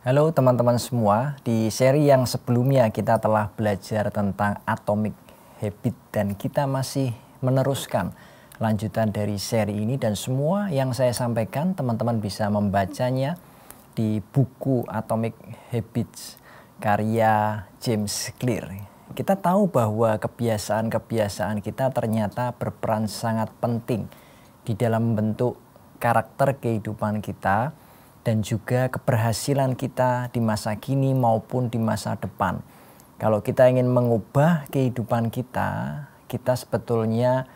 Halo teman-teman semua, di seri yang sebelumnya kita telah belajar tentang atomic habit dan kita masih meneruskan lanjutan dari seri ini dan semua yang saya sampaikan teman-teman bisa membacanya di buku Atomic Habits karya James Clear. Kita tahu bahwa kebiasaan-kebiasaan kita ternyata berperan sangat penting di dalam bentuk karakter kehidupan kita dan juga keberhasilan kita di masa kini maupun di masa depan. Kalau kita ingin mengubah kehidupan kita, kita sebetulnya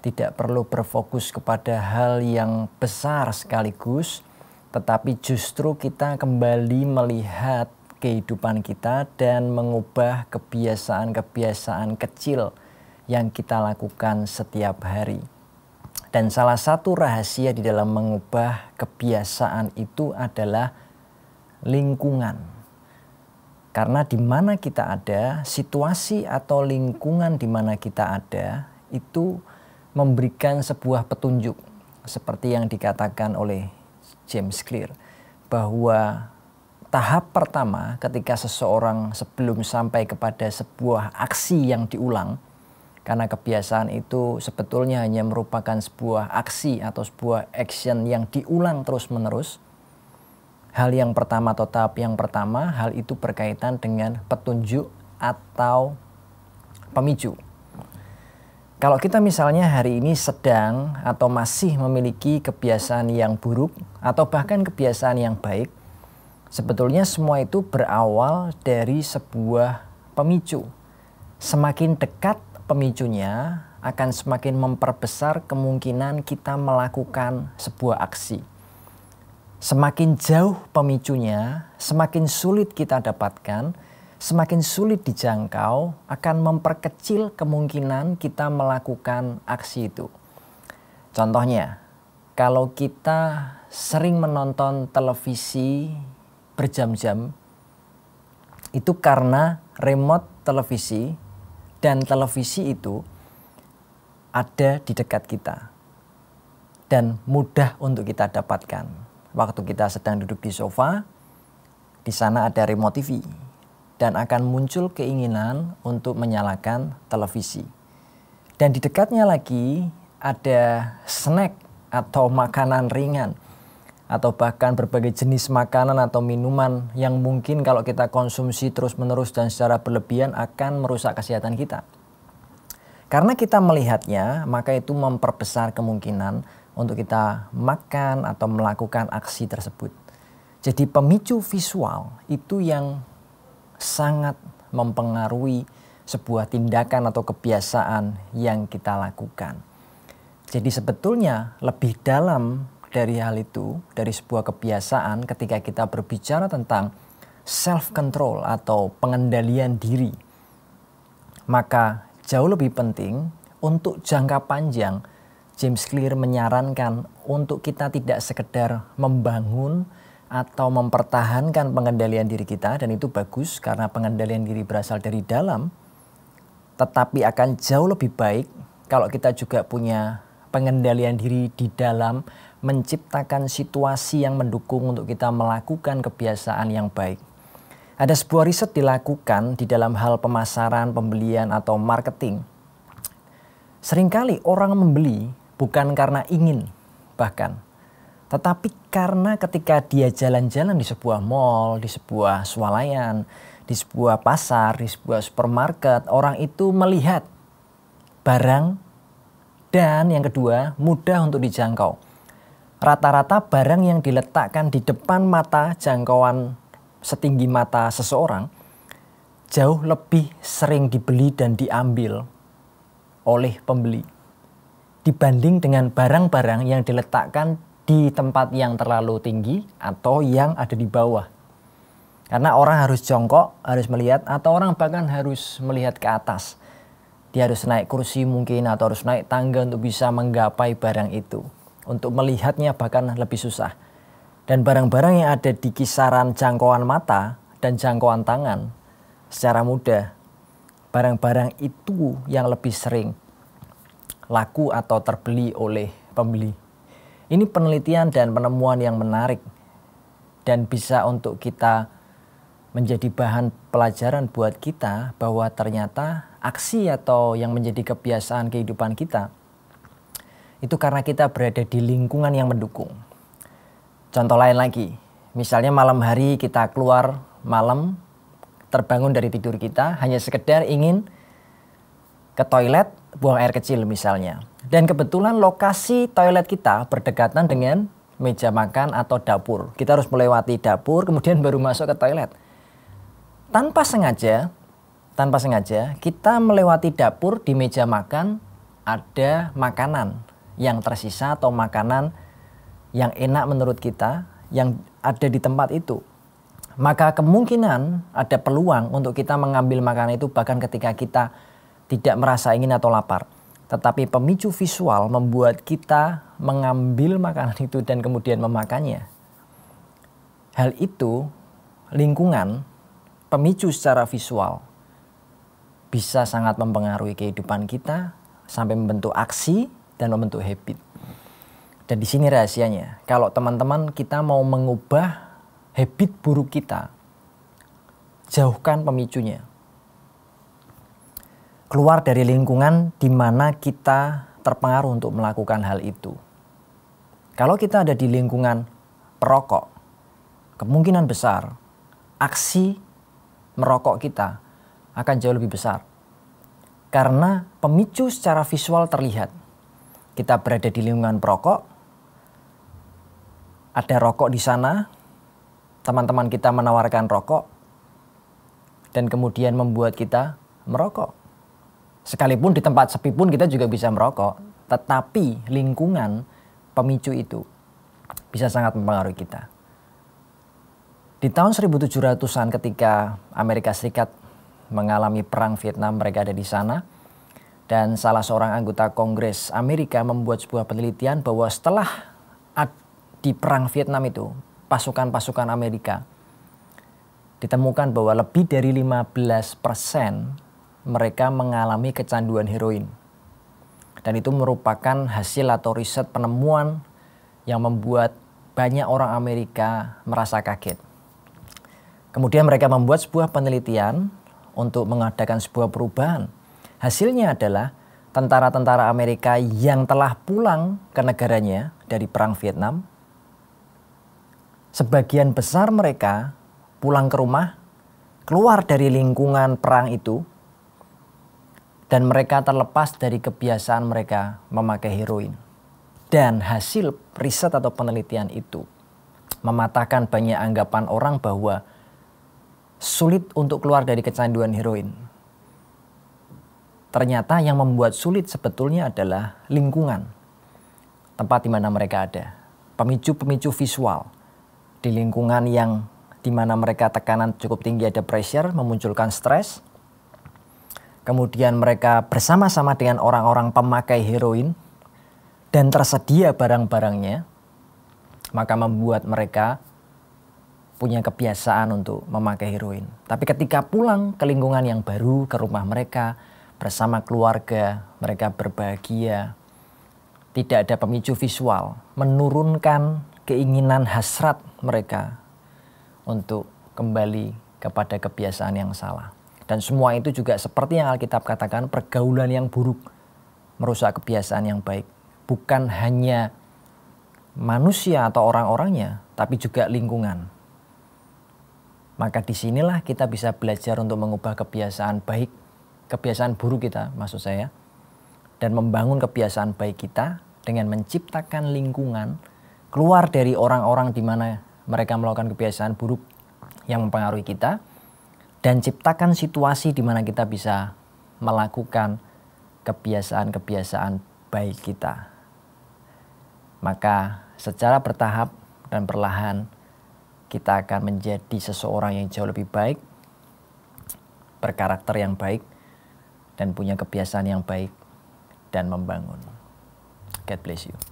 tidak perlu berfokus kepada hal yang besar sekaligus, tetapi justru kita kembali melihat kehidupan kita dan mengubah kebiasaan-kebiasaan kecil yang kita lakukan setiap hari. Dan salah satu rahasia di dalam mengubah kebiasaan itu adalah lingkungan. Karena di mana kita ada, situasi atau lingkungan di mana kita ada itu memberikan sebuah petunjuk seperti yang dikatakan oleh James Clear bahwa tahap pertama ketika seseorang sebelum sampai kepada sebuah aksi yang diulang karena kebiasaan itu sebetulnya hanya merupakan sebuah aksi atau sebuah action yang diulang terus-menerus. Hal yang pertama atau tahap yang pertama, hal itu berkaitan dengan petunjuk atau pemicu. Kalau kita misalnya hari ini sedang atau masih memiliki kebiasaan yang buruk atau bahkan kebiasaan yang baik, sebetulnya semua itu berawal dari sebuah pemicu. Semakin dekat pemicunya akan semakin memperbesar kemungkinan kita melakukan sebuah aksi. Semakin jauh pemicunya, semakin sulit kita dapatkan, semakin sulit dijangkau, akan memperkecil kemungkinan kita melakukan aksi itu. Contohnya, kalau kita sering menonton televisi berjam-jam, itu karena remote televisi dan televisi itu ada di dekat kita dan mudah untuk kita dapatkan. Waktu kita sedang duduk di sofa, di sana ada remote TV dan akan muncul keinginan untuk menyalakan televisi. Dan di dekatnya lagi ada snack atau makanan ringan atau bahkan berbagai jenis makanan atau minuman yang mungkin kalau kita konsumsi terus-menerus dan secara berlebihan akan merusak kesehatan kita. Karena kita melihatnya, maka itu memperbesar kemungkinan untuk kita makan atau melakukan aksi tersebut. Jadi pemicu visual itu yang sangat mempengaruhi sebuah tindakan atau kebiasaan yang kita lakukan. Jadi sebetulnya lebih dalam dari hal itu, dari sebuah kebiasaan ketika kita berbicara tentang self control atau pengendalian diri, maka jauh lebih penting untuk jangka panjang James Clear menyarankan untuk kita tidak sekedar membangun atau mempertahankan pengendalian diri kita dan itu bagus karena pengendalian diri berasal dari dalam tetapi akan jauh lebih baik kalau kita juga punya pengendalian diri di dalam menciptakan situasi yang mendukung untuk kita melakukan kebiasaan yang baik. Ada sebuah riset dilakukan di dalam hal pemasaran, pembelian, atau marketing. Seringkali orang membeli bukan karena ingin, bahkan tetapi karena ketika dia jalan-jalan di sebuah mall, di sebuah swalayan, di sebuah pasar, di sebuah supermarket, orang itu melihat barang dan yang kedua mudah untuk dijangkau rata-rata barang yang diletakkan di depan mata jangkauan setinggi mata seseorang jauh lebih sering dibeli dan diambil oleh pembeli dibanding dengan barang-barang yang diletakkan di tempat yang terlalu tinggi atau yang ada di bawah. Karena orang harus jongkok, harus melihat, atau orang bahkan harus melihat ke atas. Dia harus naik kursi mungkin atau harus naik tangga untuk bisa menggapai barang itu. Untuk melihatnya bahkan lebih susah. Dan barang-barang yang ada di kisaran jangkauan mata dan jangkauan tangan secara mudah, barang-barang itu yang lebih sering laku atau terbeli oleh pembeli. Ini penelitian dan penemuan yang menarik dan bisa untuk kita menjadi bahan pelajaran buat kita bahwa ternyata aksi atau yang menjadi kebiasaan kehidupan kita itu karena kita berada di lingkungan yang mendukung. Contoh lain lagi, misalnya malam hari kita keluar malam, terbangun dari tidur kita hanya sekedar ingin ke toilet buang air kecil misalnya. Dan kebetulan lokasi toilet kita berdekatan dengan meja makan atau dapur. Kita harus melewati dapur kemudian baru masuk ke toilet. Tanpa sengaja, tanpa sengaja kita melewati dapur di meja makan ada makanan yang tersisa atau makanan yang enak menurut kita yang ada di tempat itu. Maka kemungkinan ada peluang untuk kita mengambil makanan itu bahkan ketika kita tidak merasa ingin atau lapar. Tetapi pemicu visual membuat kita mengambil makanan itu dan kemudian memakannya. Hal itu lingkungan pemicu secara visual bisa sangat mempengaruhi kehidupan kita sampai membentuk aksi dan membentuk habit. Dan di sini rahasianya. Kalau teman-teman kita mau mengubah habit buruk kita, jauhkan pemicunya. Keluar dari lingkungan di mana kita terpengaruh untuk melakukan hal itu. Kalau kita ada di lingkungan perokok, kemungkinan besar aksi merokok kita akan jauh lebih besar. Karena pemicu secara visual terlihat kita berada di lingkungan perokok, ada rokok di sana, teman-teman kita menawarkan rokok, dan kemudian membuat kita merokok. Sekalipun di tempat sepi pun kita juga bisa merokok, tetapi lingkungan pemicu itu bisa sangat mempengaruhi kita. Di tahun 1700-an ketika Amerika Serikat mengalami perang Vietnam, mereka ada di sana, dan salah seorang anggota Kongres Amerika membuat sebuah penelitian bahwa setelah di perang Vietnam itu, pasukan-pasukan Amerika ditemukan bahwa lebih dari 15% mereka mengalami kecanduan heroin. Dan itu merupakan hasil atau riset penemuan yang membuat banyak orang Amerika merasa kaget. Kemudian mereka membuat sebuah penelitian untuk mengadakan sebuah perubahan Hasilnya adalah tentara-tentara Amerika yang telah pulang ke negaranya dari perang Vietnam, sebagian besar mereka pulang ke rumah, keluar dari lingkungan perang itu, dan mereka terlepas dari kebiasaan mereka memakai heroin. Dan hasil riset atau penelitian itu mematahkan banyak anggapan orang bahwa sulit untuk keluar dari kecanduan heroin. Ternyata yang membuat sulit sebetulnya adalah lingkungan, tempat di mana mereka ada, pemicu-pemicu visual di lingkungan yang di mana mereka tekanan cukup tinggi ada pressure memunculkan stres. Kemudian mereka bersama-sama dengan orang-orang pemakai heroin dan tersedia barang-barangnya, maka membuat mereka punya kebiasaan untuk memakai heroin. Tapi ketika pulang ke lingkungan yang baru, ke rumah mereka, bersama keluarga, mereka berbahagia. Tidak ada pemicu visual, menurunkan keinginan hasrat mereka untuk kembali kepada kebiasaan yang salah. Dan semua itu juga seperti yang Alkitab katakan, pergaulan yang buruk merusak kebiasaan yang baik. Bukan hanya manusia atau orang-orangnya, tapi juga lingkungan. Maka disinilah kita bisa belajar untuk mengubah kebiasaan baik kebiasaan buruk kita, maksud saya, dan membangun kebiasaan baik kita dengan menciptakan lingkungan keluar dari orang-orang di mana mereka melakukan kebiasaan buruk yang mempengaruhi kita dan ciptakan situasi di mana kita bisa melakukan kebiasaan-kebiasaan baik kita. Maka secara bertahap dan perlahan kita akan menjadi seseorang yang jauh lebih baik, berkarakter yang baik, dan punya kebiasaan yang baik dan membangun. God bless you.